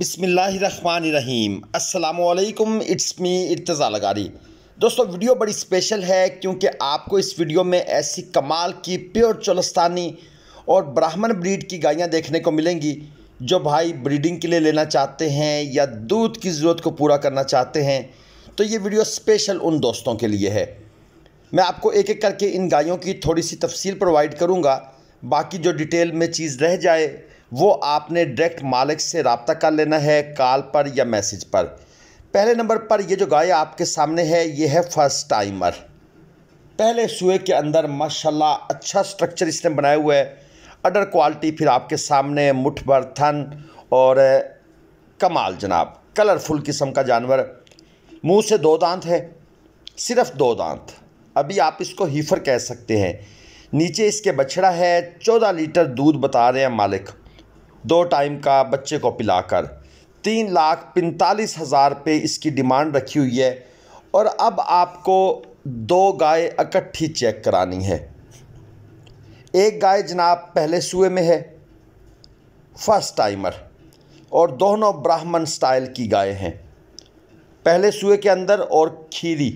बिसमीम अल्लाम it's me Irtaza लगारी दोस्तों वीडियो बड़ी स्पेशल है क्योंकि आपको इस वीडियो में ऐसी कमाल की प्योर चोलस्तानी और ब्राह्मण ब्रीड की गायें देखने को मिलेंगी जो भाई ब्रीडिंग के लिए लेना चाहते हैं या दूध की ज़रूरत को पूरा करना चाहते हैं तो ये वीडियो स्पेशल उन दोस्तों के लिए है मैं आपको एक एक करके इन गायों की थोड़ी सी तफसील प्रोवाइड करूँगा बाकी जो डिटेल में चीज़ रह जाए वो आपने डायरेक्ट मालिक से रबता कर लेना है कॉल पर या मैसेज पर पहले नंबर पर ये जो गाय आपके सामने है ये है फर्स्ट टाइमर पहले सुए के अंदर माशाल्लाह अच्छा स्ट्रक्चर इसने बनाया हुआ है अडर क्वालिटी फिर आपके सामने मुठ थन और कमाल जनाब कलरफुल किस्म का जानवर मुंह से दो दांत है सिर्फ दो दांत अभी आप इसको हीफर कह सकते हैं नीचे इसके बछड़ा है चौदह लीटर दूध बता रहे हैं मालिक दो टाइम का बच्चे को पिलाकर तीन लाख पैंतालीस हज़ार पे इसकी डिमांड रखी हुई है और अब आपको दो गाय इकट्ठी चेक करानी है एक गाय जनाब पहले सुए में है फर्स्ट टाइमर और दोनों ब्राह्मण स्टाइल की गाय हैं पहले सुए के अंदर और खीरी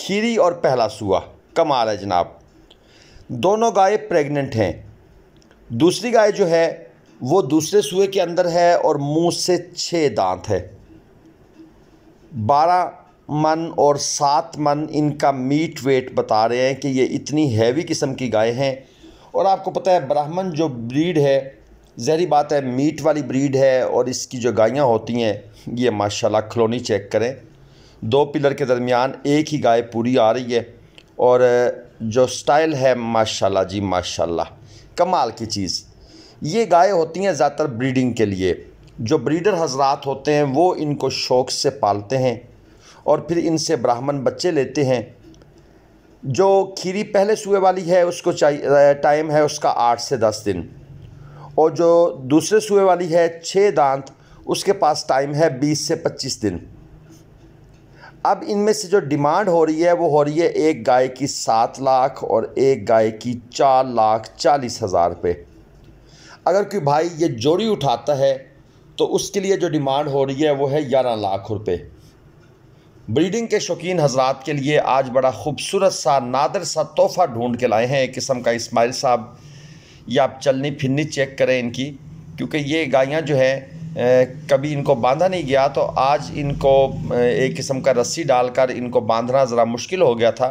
खीरी और पहला सुआ कमाल है जनाब दोनों गाय प्रेग्नेंट हैं दूसरी गाय जो है वो दूसरे सूए के अंदर है और मुंह से छः दांत है बारह मन और सात मन इनका मीट वेट बता रहे हैं कि ये इतनी हैवी किस्म की गाय हैं और आपको पता है ब्राह्मण जो ब्रीड है जहरी बात है मीट वाली ब्रीड है और इसकी जो गायें होती हैं ये माशाल्लाह खलौनी चेक करें दो पिलर के दरमियान एक ही गाय पूरी आ रही है और जो स्टाइल है माशाल्लाह जी माशाल्लाह कमाल की चीज़ ये गायें होती हैं ज़्यादातर ब्रीडिंग के लिए जो ब्रीडर हजरात होते हैं वो इनको शौक़ से पालते हैं और फिर इनसे ब्राह्मण बच्चे लेते हैं जो खीरी पहले सूए वाली है उसको टाइम है उसका आठ से दस दिन और जो दूसरे सूए वाली है छः दांत उसके पास टाइम है बीस से पच्चीस दिन अब इनमें से जो डिमांड हो रही है वो हो रही है एक गाय की सात लाख और एक गाय की चार लाख चालीस हज़ार रुपये अगर कोई भाई ये जोड़ी उठाता है तो उसके लिए जो डिमांड हो रही है वो है ग्यारह लाख रुपये ब्रीडिंग के शौकीन हजरात के लिए आज बड़ा खूबसूरत सा नादर सा तोहफ़ा ढूंढ के लाए हैं एक किस्म का इस्माइल साहब ये आप चलनी फिरनी चेक करें इनकी क्योंकि ये गायें जो हैं कभी इनको बांधा नहीं गया तो आज इनको एक किस्म का रस्सी डालकर इनको बांधना ज़रा मुश्किल हो गया था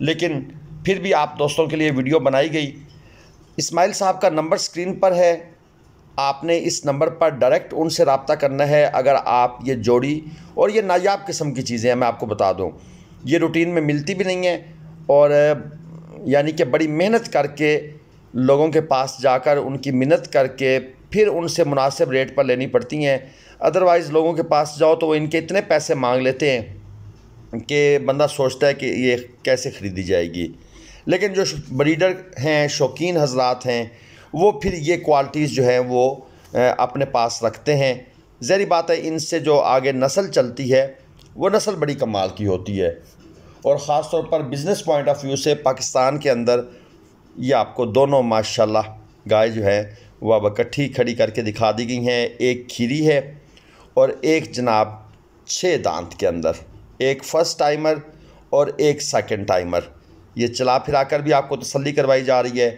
लेकिन फिर भी आप दोस्तों के लिए वीडियो बनाई गई इस्माइल साहब का नंबर स्क्रीन पर है आपने इस नंबर पर डायरेक्ट उनसे रबता करना है अगर आप ये जोड़ी और ये नायाब किस्म की चीज़ें हैं मैं आपको बता दूँ ये रूटीन में मिलती भी नहीं है और यानी कि बड़ी मेहनत करके लोगों के पास जाकर उनकी मिन्नत करके फिर उनसे मुनासिब रेट पर लेनी पड़ती हैं अदरवाइज़ लोगों के पास जाओ तो वो इनके इतने पैसे मांग लेते हैं कि बंदा सोचता है कि ये कैसे ख़रीदी जाएगी लेकिन जो ब्रीडर हैं शौकीन हजरात हैं वो फिर ये क्वालिटीज़ जो हैं वो अपने पास रखते हैं जहरी बात है इनसे जो आगे नस्ल चलती है वो नस्ल बड़ी कमाल की होती है और ख़ास तौर पर बिज़नेस पॉइंट ऑफ व्यू से पाकिस्तान के अंदर ये आपको दोनों माशाल्लाह गाय जो है वह बकट्ठी खड़ी करके दिखा दी गई हैं एक खीरी है और एक जनाब छः दांत के अंदर एक फ़र्स्ट टाइमर और एक सेकंड टाइमर ये चला फिरा कर भी आपको तसली करवाई जा रही है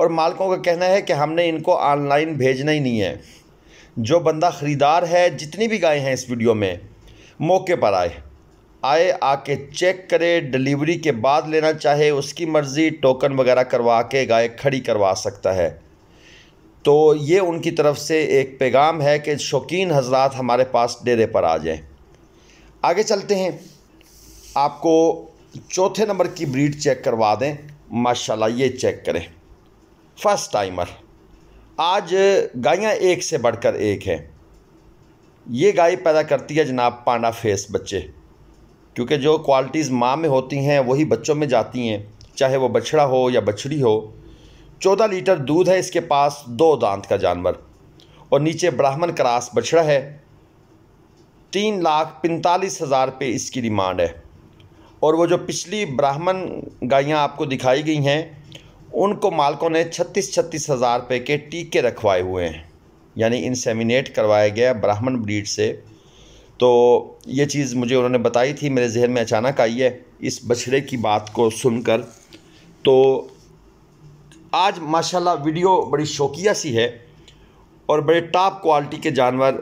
और मालकों का कहना है कि हमने इनको ऑनलाइन भेजना ही नहीं है जो बंदा ख़रीदार है जितनी भी गाय हैं इस वीडियो में मौके पर आए आए आके चेक करे डिलीवरी के बाद लेना चाहे उसकी मर्ज़ी टोकन वगैरह करवा के गाय खड़ी करवा सकता है तो ये उनकी तरफ से एक पैगाम है कि शौकीन हजरात हमारे पास डेरे पर आ जाएं आगे चलते हैं आपको चौथे नंबर की ब्रीड चेक करवा दें माशाल्लाह ये चेक करें फर्स्ट टाइमर आज गायें एक से बढ़कर एक हैं ये गाय पैदा करती है जनाब पांडा फेस बच्चे क्योंकि जो क्वालिटीज़ माँ में होती हैं वही बच्चों में जाती हैं चाहे वो बछड़ा हो या बछड़ी हो चौदह लीटर दूध है इसके पास दो दांत का जानवर और नीचे ब्राह्मण क्रास बछड़ा है तीन लाख पैंतालीस हज़ार पे इसकी डिमांड है और वो जो पिछली ब्राह्मण गायें आपको दिखाई गई हैं उनको मालकों ने छत्तीस छत्तीस हज़ार रुपये के टीके रखवाए हुए हैं यानी इंसेमिनेट करवाया गया ब्राह्मण ब्रीड से तो ये चीज़ मुझे उन्होंने बताई थी मेरे जहन में अचानक आई है इस बछड़े की बात को सुनकर तो आज माशाल्लाह वीडियो बड़ी शौकिया सी है और बड़े टॉप क्वालिटी के जानवर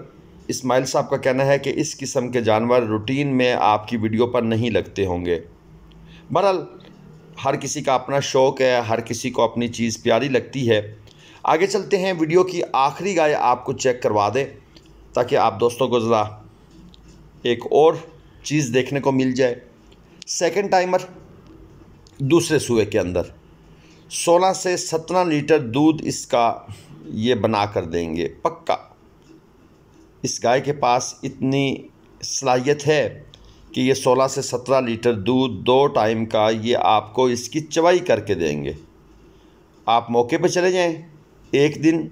इस्माइल साहब का कहना है कि इस किस्म के जानवर रूटीन में आपकी वीडियो पर नहीं लगते होंगे बहरहाल हर किसी का अपना शौक़ है हर किसी को अपनी चीज़ प्यारी लगती है आगे चलते हैं वीडियो की आखिरी गाय आपको चेक करवा दें ताकि आप दोस्तों को ज़रा एक और चीज़ देखने को मिल जाए सेकंड टाइमर दूसरे सूए के अंदर सोलह से सत्रह लीटर दूध इसका ये बना कर देंगे पक्का इस गाय के पास इतनी सलाहियत है कि ये सोलह से सत्रह लीटर दूध दो टाइम का ये आपको इसकी चवाई करके देंगे आप मौके पे चले जाएं एक दिन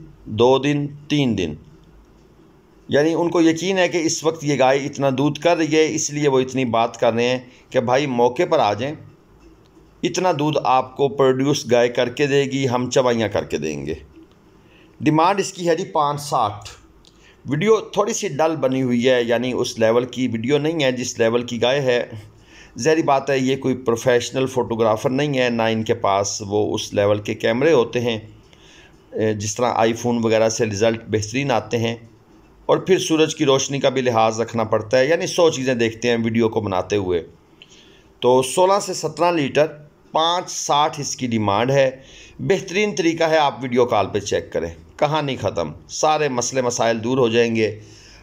दो दिन तीन दिन यानी उनको यकीन है कि इस वक्त ये गाय इतना दूध कर रही है इसलिए वो इतनी बात कर रहे हैं कि भाई मौके पर आ जाएं इतना दूध आपको प्रोड्यूस गाय करके देगी हम चवाइयाँ करके देंगे डिमांड इसकी है जी पाँच साठ वीडियो थोड़ी सी डल बनी हुई है यानी उस लेवल की वीडियो नहीं है जिस लेवल की गाय है जहरी बात है ये कोई प्रोफेशनल फ़ोटोग्राफ़र नहीं है ना इनके पास वो उस लेवल के कैमरे होते हैं जिस तरह आईफोन वगैरह से रिज़ल्ट बेहतरीन आते हैं और फिर सूरज की रोशनी का भी लिहाज रखना पड़ता है यानी सौ चीज़ें देखते हैं वीडियो को बनाते हुए तो सोलह से सत्रह लीटर पाँच साठ इसकी डिमांड है बेहतरीन तरीका है आप वीडियो कॉल पे चेक करें कहानी ख़त्म सारे मसले मसाइल दूर हो जाएंगे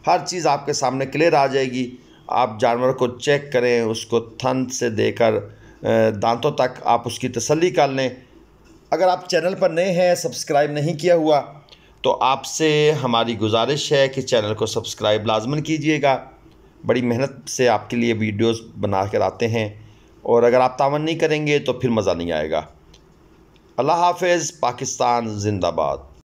हर चीज़ आपके सामने क्लियर आ जाएगी आप जानवर को चेक करें उसको थन से देकर दांतों तक आप उसकी तसल्ली कर लें अगर आप चैनल पर नए हैं सब्सक्राइब नहीं किया हुआ तो आपसे हमारी गुजारिश है कि चैनल को सब्सक्राइब लाजमन कीजिएगा बड़ी मेहनत से आपके लिए वीडियोस बना कर आते हैं और अगर आप तावन नहीं करेंगे तो फिर मज़ा नहीं आएगा अल्लाह हाफिज़ पाकिस्तान ज़िंदाबाद